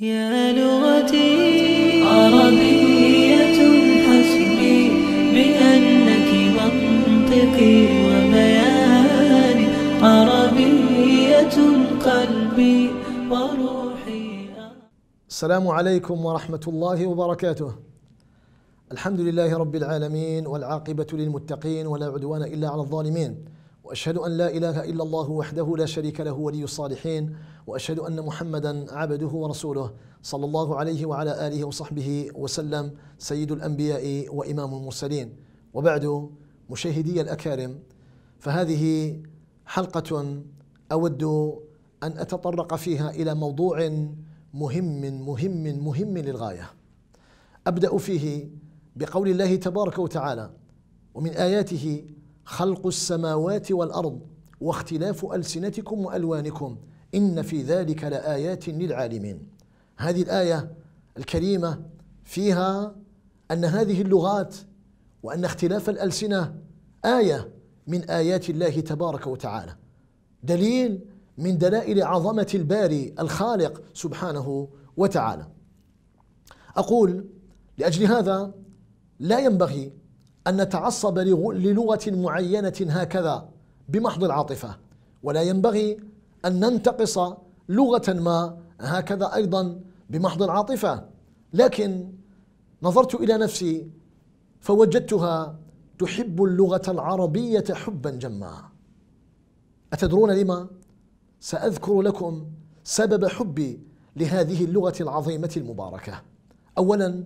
يا لغتي عربية حسبي بأنك منطقي وبياني عربية قلبي وروحي السلام عليكم ورحمة الله وبركاته الحمد لله رب العالمين والعاقبة للمتقين ولا عدوان إلا على الظالمين واشهد ان لا اله الا الله وحده لا شريك له ولي الصالحين واشهد ان محمدا عبده ورسوله صلى الله عليه وعلى اله وصحبه وسلم سيد الانبياء وامام المرسلين وبعد مشاهدي الاكارم فهذه حلقه اود ان اتطرق فيها الى موضوع مهم مهم مهم للغايه ابدا فيه بقول الله تبارك وتعالى ومن اياته خلق السماوات والأرض واختلاف ألسنتكم وألوانكم إن في ذلك لآيات للعالمين هذه الآية الكريمة فيها أن هذه اللغات وأن اختلاف الألسنة آية من آيات الله تبارك وتعالى دليل من دلائل عظمة الباري الخالق سبحانه وتعالى أقول لأجل هذا لا ينبغي أن نتعصب للغة معينة هكذا بمحض العاطفة ولا ينبغي أن ننتقص لغة ما هكذا أيضا بمحض العاطفة لكن نظرت إلى نفسي فوجدتها تحب اللغة العربية حبا جما أتدرون لما؟ سأذكر لكم سبب حبي لهذه اللغة العظيمة المباركة أولا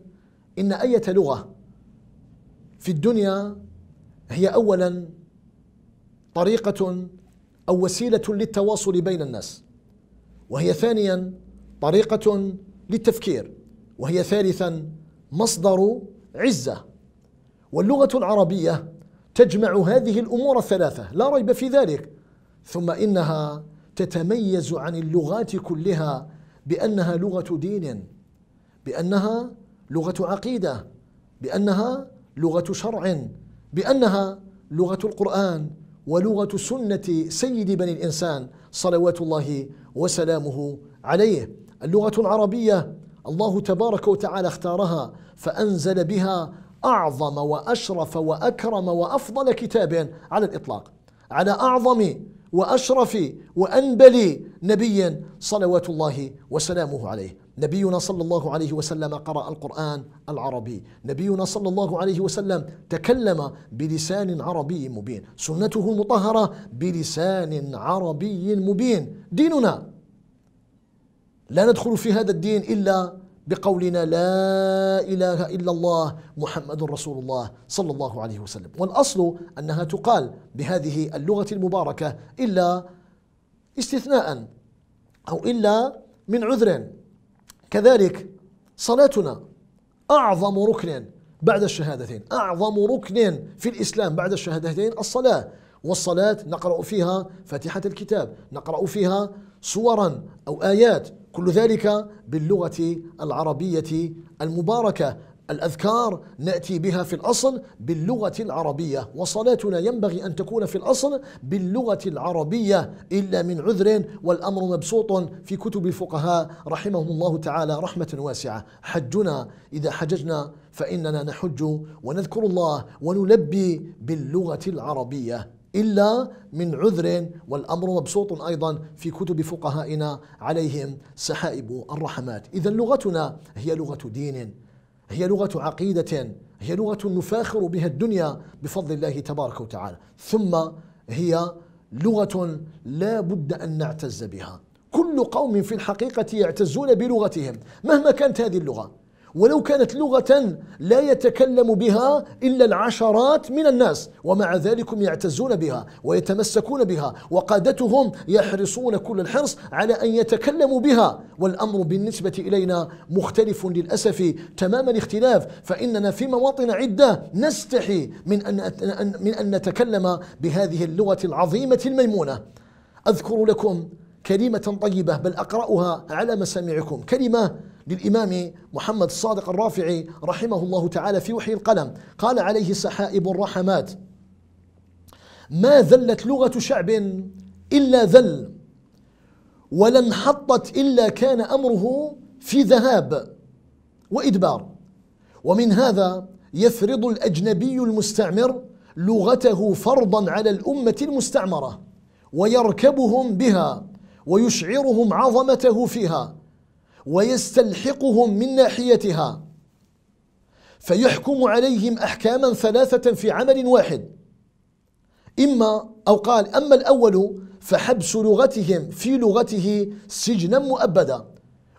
إن أية لغة في الدنيا هي اولا طريقه او وسيله للتواصل بين الناس وهي ثانيا طريقه للتفكير وهي ثالثا مصدر عزه واللغه العربيه تجمع هذه الامور الثلاثه لا ريب في ذلك ثم انها تتميز عن اللغات كلها بانها لغه دين بانها لغه عقيده بانها لغة شرع بأنها لغة القرآن ولغة سنة سيد بني الإنسان صلوات الله وسلامه عليه اللغة العربية الله تبارك وتعالى اختارها فأنزل بها أعظم وأشرف وأكرم وأفضل كتاب على الإطلاق على أعظم وأشرف وأنبل نبي صلوات الله وسلامه عليه نبينا صلى الله عليه وسلم قرأ القرآن العربي نبينا صلى الله عليه وسلم تكلم بلسان عربي مبين سنته مطهرة بلسان عربي مبين ديننا لا ندخل في هذا الدين إلا بقولنا لا إله إلا الله محمد رسول الله صلى الله عليه وسلم والأصل أنها تقال بهذه اللغة المباركة إلا استثناء أو إلا من عذر كذلك صلاتنا أعظم ركن بعد الشهادتين أعظم ركن في الإسلام بعد الشهادتين الصلاة والصلاة نقرأ فيها فاتحة الكتاب نقرأ فيها صورا أو آيات كل ذلك باللغة العربية المباركة الأذكار نأتي بها في الأصل باللغة العربية وصلاتنا ينبغي أن تكون في الأصل باللغة العربية إلا من عذر والأمر مبسوط في كتب الفقهاء رحمهم الله تعالى رحمة واسعة حجنا إذا حججنا فإننا نحج ونذكر الله ونلبي باللغة العربية إلا من عذر والأمر مبسوط أيضا في كتب فقهائنا عليهم سحائب الرحمات إذا لغتنا هي لغة دين هي لغة عقيدة هي لغة نفاخر بها الدنيا بفضل الله تبارك وتعالى ثم هي لغة لا بد أن نعتز بها كل قوم في الحقيقة يعتزون بلغتهم مهما كانت هذه اللغة ولو كانت لغة لا يتكلم بها إلا العشرات من الناس ومع ذلك يعتزون بها ويتمسكون بها وقادتهم يحرصون كل الحرص على أن يتكلموا بها والأمر بالنسبة إلينا مختلف للأسف تماما الاختلاف فإننا في مواطن عدة نستحي من أن, من أن نتكلم بهذه اللغة العظيمة الميمونة أذكر لكم كلمة طيبة بل أقرأها على مسامعكم كلمة للإمام محمد الصادق الرافعي رحمه الله تعالى في وحي القلم قال عليه سحائب الرحمات ما ذلت لغة شعب إلا ذل ولا انحطت إلا كان أمره في ذهاب وإدبار ومن هذا يفرض الأجنبي المستعمر لغته فرضا على الأمة المستعمرة ويركبهم بها ويشعرهم عظمته فيها ويستلحقهم من ناحيتها فيحكم عليهم احكاما ثلاثه في عمل واحد اما او قال اما الاول فحبس لغتهم في لغته سجنا مؤبدا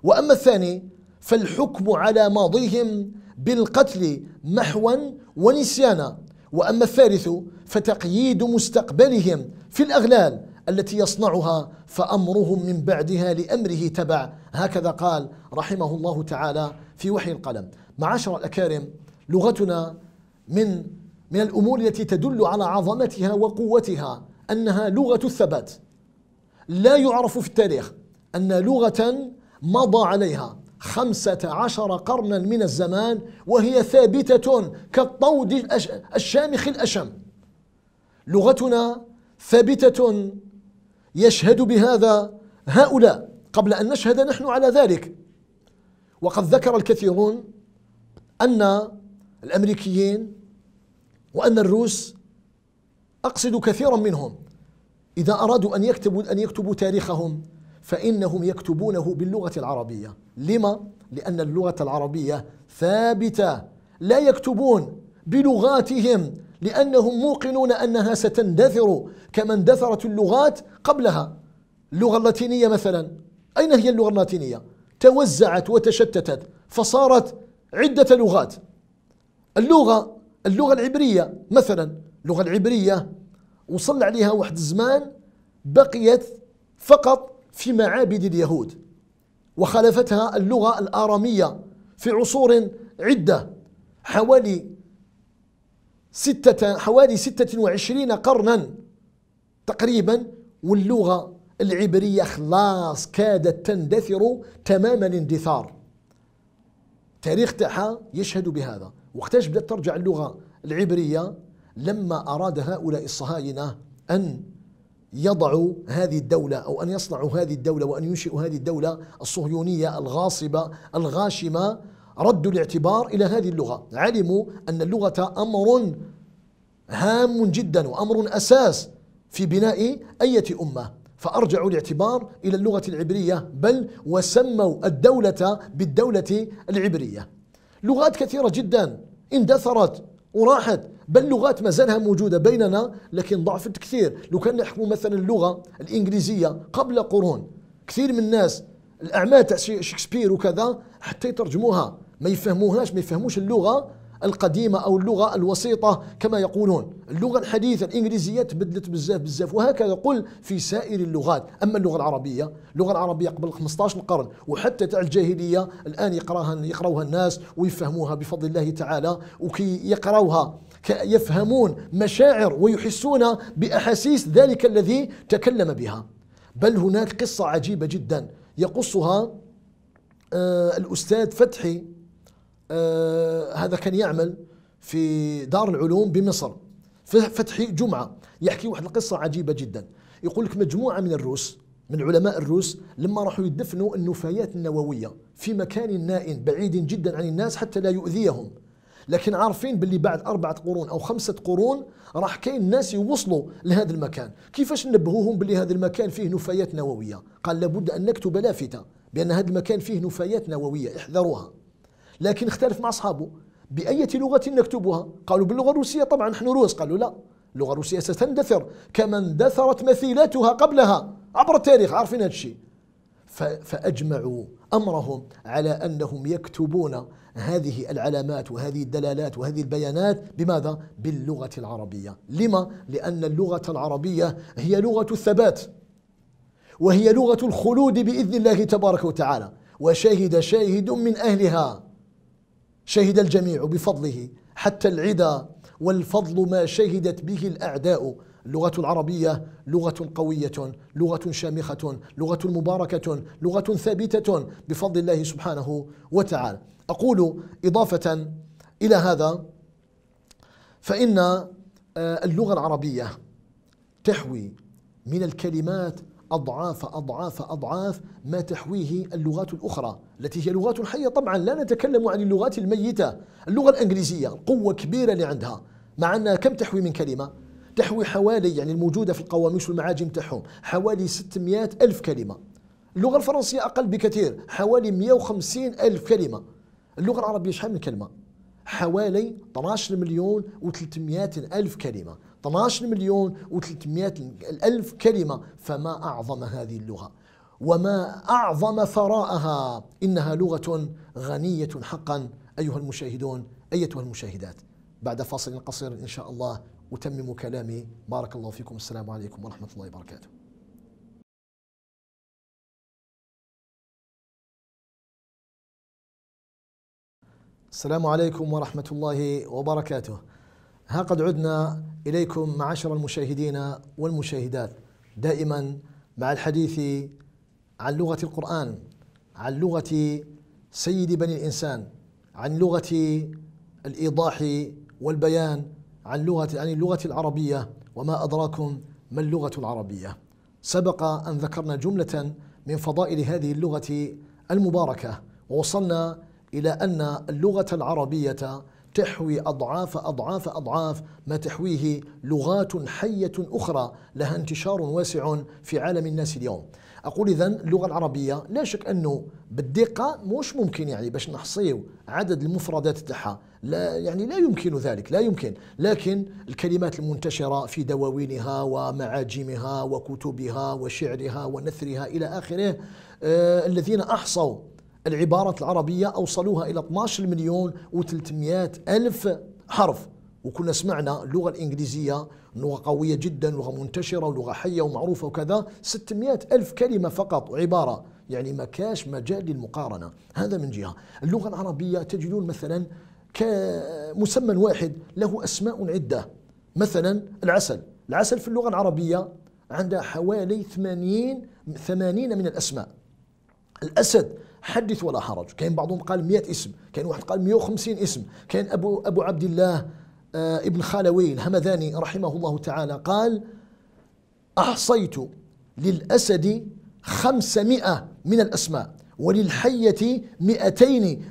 واما الثاني فالحكم على ماضيهم بالقتل محوا ونسيانا واما الثالث فتقييد مستقبلهم في الاغلال التي يصنعها فأمرهم من بعدها لأمره تبع هكذا قال رحمه الله تعالى في وحي القلم معاشر الأكارم لغتنا من من الأمور التي تدل على عظمتها وقوتها أنها لغة الثبات لا يعرف في التاريخ أن لغة مضى عليها خمسة عشر قرنا من الزمان وهي ثابتة كالطود الشامخ الأشم لغتنا ثابتة يشهد بهذا هؤلاء قبل أن نشهد نحن على ذلك وقد ذكر الكثيرون أن الأمريكيين وأن الروس أقصد كثيرا منهم إذا أرادوا أن يكتبوا أن يكتبوا تاريخهم فإنهم يكتبونه باللغة العربية لما؟ لأن اللغة العربية ثابتة لا يكتبون بلغاتهم لأنهم موقنون أنها ستندثر كما اندثرت اللغات قبلها اللغة اللاتينية مثلا أين هي اللغة اللاتينية؟ توزعت وتشتتت فصارت عدة لغات اللغة اللغة العبرية مثلا اللغة العبرية وصل عليها واحد الزمان بقيت فقط في معابد اليهود وخالفتها اللغة الآرامية في عصور عدة حوالي ستة حوالي ستة وعشرين قرنا تقريبا واللغة العبرية خلاص كادت تندثر تمام الاندثار تاريخ تاعها يشهد بهذا وقتاش بدات ترجع اللغة العبرية لما أراد هؤلاء الصهاينة أن يضعوا هذه الدولة أو أن يصنعوا هذه الدولة وأن ينشئوا هذه الدولة الصهيونية الغاصبة الغاشمة ردوا الاعتبار إلى هذه اللغة علموا أن اللغة أمر هام جدا وأمر أساس في بناء أية أمة فأرجعوا الاعتبار إلى اللغة العبرية بل وسموا الدولة بالدولة العبرية لغات كثيرة جدا اندثرت وراحت بل لغات ما زالها موجودة بيننا لكن ضعفت كثير لو كان نحكم مثلا اللغة الإنجليزية قبل قرون كثير من الناس الأعمال تاع شكسبير وكذا حتى يترجموها ما يفهموهاش ما يفهموش اللغة القديمة أو اللغة الوسيطة كما يقولون اللغة الحديثة الإنجليزية تبدلت بزاف بزاف وهكذا قل في سائر اللغات أما اللغة العربية اللغة العربية قبل 15 قرن وحتى تاع الجاهلية الآن يقراها يقراوها الناس ويفهموها بفضل الله تعالى وكي يقراوها يفهمون مشاعر ويحسون بأحاسيس ذلك الذي تكلم بها بل هناك قصة عجيبة جدا يقصها آه، الأستاذ فتحي آه، هذا كان يعمل في دار العلوم بمصر فتح جمعة يحكي واحد القصة عجيبة جدا يقول لك مجموعة من الروس من علماء الروس لما راحوا يدفنوا النفايات النووية في مكان نائم بعيد جدا عن الناس حتى لا يؤذيهم لكن عارفين باللي بعد أربعة قرون أو خمسة قرون راح كاين ناس يوصلوا لهذا المكان كيفاش نبهوهم باللي هذا المكان فيه نفايات نووية قال لابد أن نكتب لافتة بأن هذا المكان فيه نفايات نووية احذروها لكن اختلف مع أصحابه بأية لغة نكتبها قالوا باللغة الروسية طبعا نحن روس قالوا لا اللغة الروسية ستندثر كما اندثرت مثيلاتها قبلها عبر التاريخ عارفين هذا الشيء فأجمعوا أمرهم على أنهم يكتبون هذه العلامات وهذه الدلالات وهذه البيانات بماذا؟ باللغة العربية لما؟ لأن اللغة العربية هي لغة الثبات وهي لغة الخلود بإذن الله تبارك وتعالى وشهد شاهد من أهلها شهد الجميع بفضله حتى العدا والفضل ما شهدت به الأعداء اللغة العربية لغة قوية لغة شامخة لغة مباركة لغة ثابتة بفضل الله سبحانه وتعالى أقول إضافة إلى هذا فإن آه، اللغة العربية تحوي من الكلمات أضعاف أضعاف أضعاف ما تحويه اللغات الأخرى التي هي لغات حية طبعا لا نتكلم عن اللغات الميتة اللغة الإنجليزية قوة كبيرة اللي عندها مع أنها كم تحوي من كلمة تحوي حوالي يعني الموجودة في القواميس والمعاجم تاعهم حوالي 600 ألف كلمة اللغة الفرنسية أقل بكثير حوالي 150 ألف كلمة اللغة العربية شحال من كلمة حوالي 12 مليون و300 ألف كلمة 12 مليون و300 الف كلمة فما أعظم هذه اللغة وما أعظم ثراءها إنها لغة غنية حقا أيها المشاهدون أيتها المشاهدات بعد فاصل قصير إن شاء الله أتمم كلامي بارك الله فيكم السلام عليكم ورحمة الله وبركاته السلام عليكم ورحمة الله وبركاته ها قد عدنا إليكم معاشر المشاهدين والمشاهدات دائما مع الحديث عن لغة القرآن عن لغة سيد بني الإنسان عن لغة الإيضاح والبيان عن لغة عن اللغة العربية وما أدراكم ما اللغة العربية سبق أن ذكرنا جملة من فضائل هذه اللغة المباركة ووصلنا إلى أن اللغة العربية تحوي أضعاف أضعاف أضعاف ما تحويه لغات حية أخرى لها انتشار واسع في عالم الناس اليوم أقول إذا اللغة العربية لا شك أنه بالدقة مش ممكن يعني باش نحصيو عدد المفردات تاعها لا يعني لا يمكن ذلك لا يمكن لكن الكلمات المنتشرة في دواوينها ومعاجمها وكتبها وشعرها ونثرها إلى آخره آه الذين أحصوا العبارة العربية أوصلوها إلى 12 مليون و300 ألف حرف وكنا سمعنا اللغة الإنجليزية لغة قوية جدا لغة منتشرة ولغة حية ومعروفة وكذا 600 ألف كلمة فقط وعبارة يعني ما كاش مجال للمقارنة هذا من جهة اللغة العربية تجدون مثلا كمسمى واحد له أسماء عدة مثلا العسل العسل في اللغة العربية عندها حوالي 80 80 من الأسماء الأسد حدث ولا حرج كاين بعضهم قال 100 اسم كاين واحد قال 150 اسم كاين أبو, أبو عبد الله آه ابن خالوي الهمذاني رحمه الله تعالى قال أحصيت للأسد 500 من الأسماء وللحية 200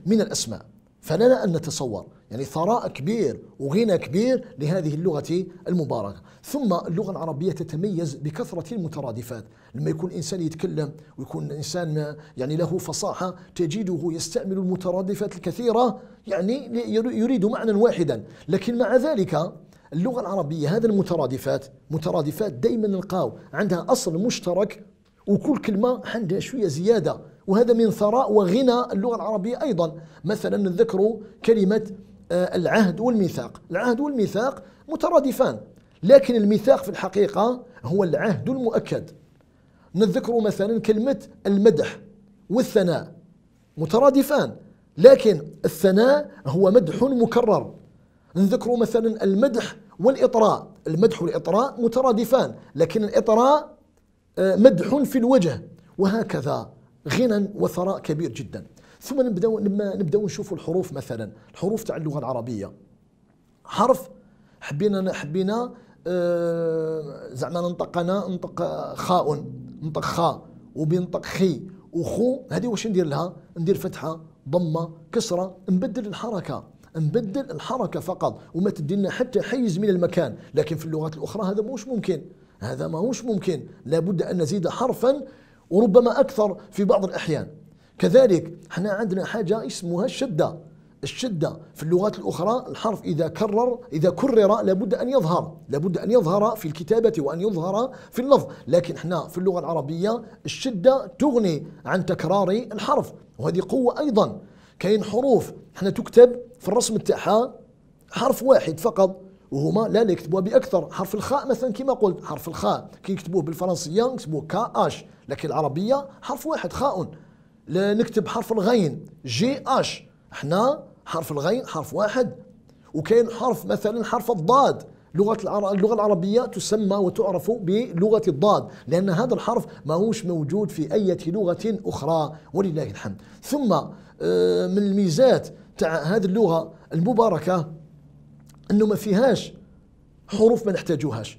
من الأسماء فلنا أن نتصور يعني ثراء كبير وغنى كبير لهذه اللغة المباركة ثم اللغة العربية تتميز بكثرة المترادفات لما يكون إنسان يتكلم ويكون إنسان يعني له فصاحة تجده يستعمل المترادفات الكثيرة يعني يريد معنى واحدا لكن مع ذلك اللغة العربية هذه المترادفات مترادفات دائما نلقاو عندها أصل مشترك وكل كلمة عندها شوية زيادة وهذا من ثراء وغنى اللغة العربية أيضا مثلا نذكر كلمة آه، العهد والميثاق العهد والميثاق مترادفان لكن الميثاق في الحقيقة هو العهد المؤكد نذكر مثلا كلمة المدح والثناء مترادفان لكن الثناء هو مدح مكرر نذكر مثلا المدح والإطراء المدح والإطراء مترادفان لكن الإطراء آه، مدح في الوجه وهكذا غنى وثراء كبير جدا ثم نبدا لما نبدا نشوف الحروف مثلا الحروف تاع اللغه العربيه حرف حبينا حبينا أه زعما ننطق انا ننطق خاء ننطق خاء وبينطق خي وخو هذه واش ندير لها ندير فتحه ضمه كسره نبدل الحركه نبدل الحركه فقط وما تدينا حتى حيز من المكان لكن في اللغات الاخرى هذا مش ممكن هذا ماهوش ممكن لابد ان نزيد حرفا وربما أكثر في بعض الأحيان كذلك احنا عندنا حاجة اسمها الشدة الشدة في اللغات الأخرى الحرف إذا كرر إذا كرر لابد أن يظهر لابد أن يظهر في الكتابة وأن يظهر في اللفظ لكن احنا في اللغة العربية الشدة تغني عن تكرار الحرف وهذه قوة أيضا كاين حروف احنا تكتب في الرسم تاعها حرف واحد فقط وهما لا لا يكتبوها باكثر حرف الخاء مثلا كما قلت حرف الخاء كي يكتبوه بالفرنسيه نكتبوه كا اش لكن العربيه حرف واحد خاء نكتب حرف الغين جي اش احنا حرف الغين حرف واحد وكاين حرف مثلا حرف الضاد لغة اللغة العربية تسمى وتعرف بلغة الضاد لأن هذا الحرف ماهوش موجود في أي لغة أخرى ولله الحمد ثم آه، من الميزات تاع هذه اللغة المباركة انه ما فيهاش حروف ما نحتاجوهاش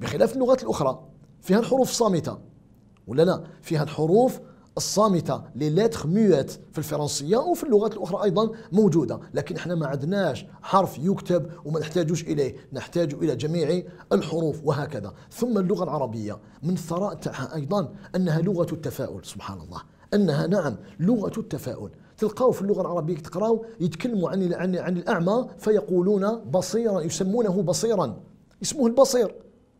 بخلاف اللغات الاخرى فيها الحروف الصامته ولا لا فيها الحروف الصامته لي لتر ميوت في الفرنسيه وفي اللغات الاخرى ايضا موجوده لكن احنا ما عندناش حرف يكتب وما نحتاجوش اليه نحتاج الى جميع الحروف وهكذا ثم اللغه العربيه من الثراء تاعها ايضا انها لغه التفاؤل سبحان الله انها نعم لغه التفاؤل تلقاو في اللغه العربيه تقراو يتكلموا عن عن عن الاعمى فيقولون بصيرا يسمونه بصيرا اسمه البصير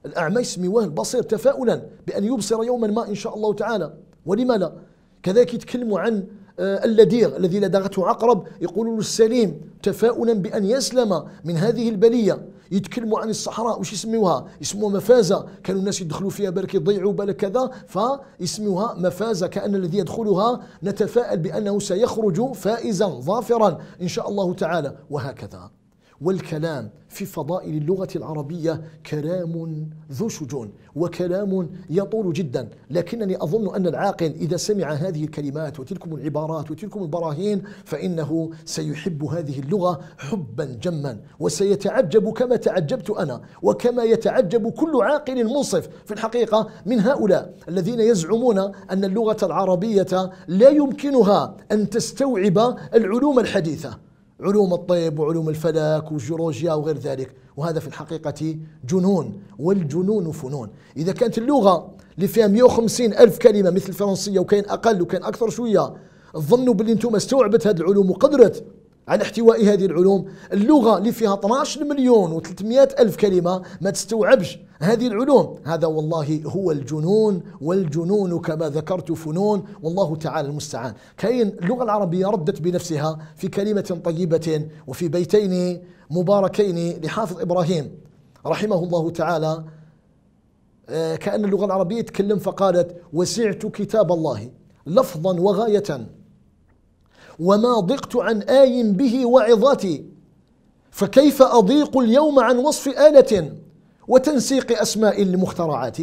الاعمى يسميوه البصير تفاؤلا بان يبصر يوما ما ان شاء الله تعالى ولما لا كذلك يتكلموا عن آه، اللديغ الذي لدغته عقرب يقول السليم تفاؤلا بأن يسلم من هذه البلية يتكلموا عن الصحراء وش يسميوها يسموها مفازة كانوا الناس يدخلوا فيها بالك يضيعوا بالك كذا فيسموها مفازة كأن الذي يدخلها نتفائل بأنه سيخرج فائزا ظافرا إن شاء الله تعالى وهكذا والكلام في فضائل اللغة العربية كلام ذو شجون وكلام يطول جدا لكنني أظن أن العاقل إذا سمع هذه الكلمات وتلكم العبارات وتلكم البراهين فإنه سيحب هذه اللغة حبا جما وسيتعجب كما تعجبت أنا وكما يتعجب كل عاقل منصف في الحقيقة من هؤلاء الذين يزعمون أن اللغة العربية لا يمكنها أن تستوعب العلوم الحديثة علوم الطب وعلوم الفلك والجيولوجيا وغير ذلك وهذا في الحقيقة جنون والجنون فنون إذا كانت اللغة اللي فيها 150 ألف كلمة مثل الفرنسية وكاين أقل وكاين أكثر شوية ظنوا باللي انتم استوعبت هذه العلوم وقدرت على احتواء هذه العلوم اللغة اللي فيها 12 مليون و300 ألف كلمة ما تستوعبش هذه العلوم هذا والله هو الجنون والجنون كما ذكرت فنون والله تعالى المستعان كاين اللغة العربية ردت بنفسها في كلمة طيبة وفي بيتين مباركين لحافظ إبراهيم رحمه الله تعالى آه، كأن اللغة العربية تكلم فقالت وسعت كتاب الله لفظا وغاية وما ضقت عن آي به وعظاتي فكيف أضيق اليوم عن وصف آلة وتنسيق أسماء المخترعات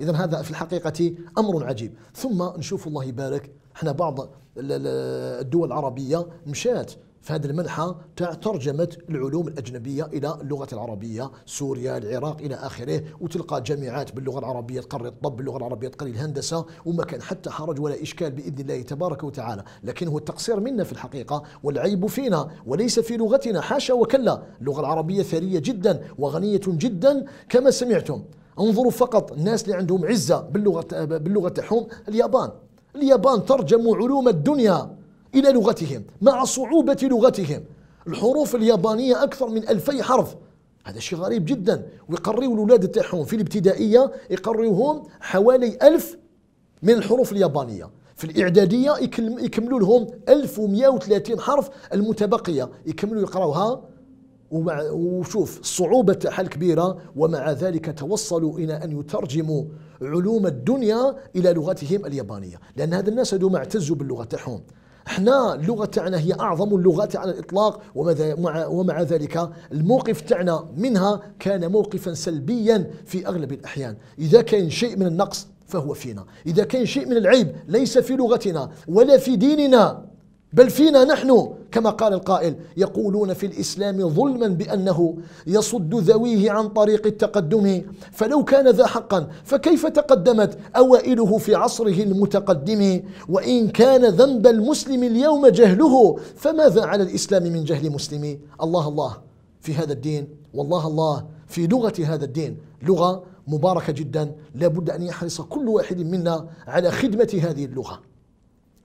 إذا هذا في الحقيقة أمر عجيب ثم نشوف الله يبارك احنا بعض الدول العربية مشات فهذه المنحة تاع ترجمة العلوم الأجنبية إلى اللغة العربية سوريا العراق إلى آخره وتلقى جامعات باللغة العربية تقري الطب باللغة العربية تقري الهندسة وما كان حتى حرج ولا إشكال بإذن الله تبارك وتعالى لكن هو التقصير منا في الحقيقة والعيب فينا وليس في لغتنا حاشا وكلا اللغة العربية ثرية جدا وغنية جدا كما سمعتم انظروا فقط الناس اللي عندهم عزة باللغة, باللغة تاعهم اليابان اليابان ترجموا علوم الدنيا إلى لغتهم مع صعوبة لغتهم الحروف اليابانية أكثر من ألفي حرف هذا شيء غريب جدا ويقريوا الأولاد تاعهم في الابتدائية يقريوهم حوالي ألف من الحروف اليابانية في الإعدادية يكملوا لهم 1130 حرف المتبقية يكملوا يقراوها ومع وشوف الصعوبة تاعها الكبيرة ومع ذلك توصلوا إلى أن يترجموا علوم الدنيا إلى لغتهم اليابانية لأن هذا الناس هذوما اعتزوا باللغة تاعهم احنا اللغه تاعنا هي اعظم اللغات على الاطلاق ومع ومع ذلك الموقف تاعنا منها كان موقفا سلبيا في اغلب الاحيان اذا كان شيء من النقص فهو فينا إذا كان شيء من العيب ليس في لغتنا ولا في ديننا بل فينا نحن كما قال القائل يقولون في الإسلام ظلما بأنه يصد ذويه عن طريق التقدم فلو كان ذا حقا فكيف تقدمت أوائله في عصره المتقدم وإن كان ذنب المسلم اليوم جهله فماذا على الإسلام من جهل مسلم الله الله في هذا الدين والله الله في لغة هذا الدين لغة مباركة جدا لابد أن يحرص كل واحد منا على خدمة هذه اللغة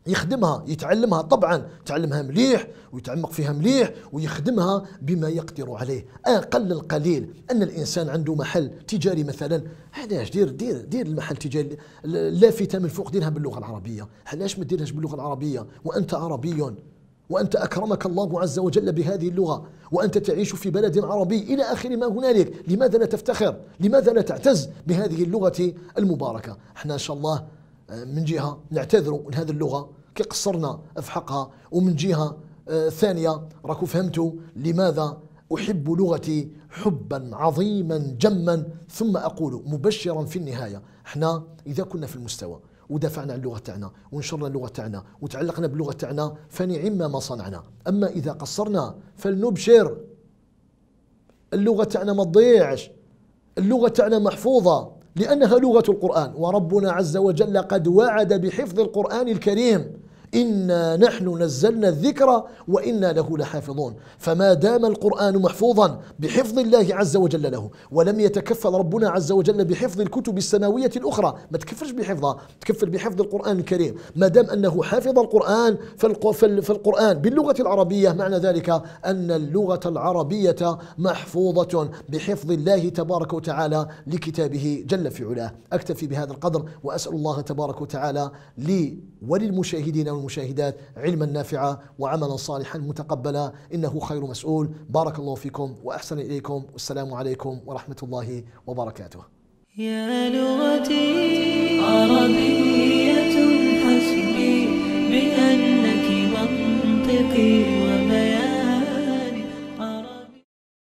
يخدمها يتعلمها طبعا تعلمها مليح ويتعمق فيها مليح ويخدمها بما يقدر عليه اقل القليل ان الانسان عنده محل تجاري مثلا علاش دير دير دير المحل التجاري اللافته من فوق ديرها باللغه العربيه علاش ما ديرهاش باللغه العربيه وانت عربي وأنت أكرمك الله عز وجل بهذه اللغة وأنت تعيش في بلد عربي إلى آخر ما هنالك لماذا لا تفتخر لماذا لا تعتز بهذه اللغة المباركة احنا إن شاء الله آه، من جهه نعتذروا لهذه اللغه كي قصرنا في حقها ومن جهه آه، ثانيه راكو فهمتوا لماذا احب لغتي حبا عظيما جما ثم اقول مبشرا في النهايه احنا اذا كنا في المستوى ودافعنا عن اللغه تاعنا ونشرنا اللغه تاعنا وتعلقنا باللغه تاعنا فنعم ما صنعنا اما اذا قصرنا فلنبشر اللغه تاعنا ما تضيعش اللغه تاعنا محفوظه لأنها لغة القرآن وربنا عز وجل قد وعد بحفظ القرآن الكريم إنا نحن نزلنا الذكر وإنا له لحافظون فما دام القرآن محفوظا بحفظ الله عز وجل له ولم يتكفل ربنا عز وجل بحفظ الكتب السماوية الأخرى ما تكفلش بحفظها تكفل بحفظ القرآن الكريم ما دام أنه حافظ القرآن فالقرآن باللغة العربية معنى ذلك أن اللغة العربية محفوظة بحفظ الله تبارك وتعالى لكتابه جل في علاه أكتفي بهذا القدر وأسأل الله تبارك وتعالى لي وللمشاهدين والمشاهدات علما نافعا وعملا صالحا متقبلا إنه خير مسؤول بارك الله فيكم وأحسن إليكم والسلام عليكم ورحمة الله وبركاته يا لغتي عربية حسبي بأنك منطقي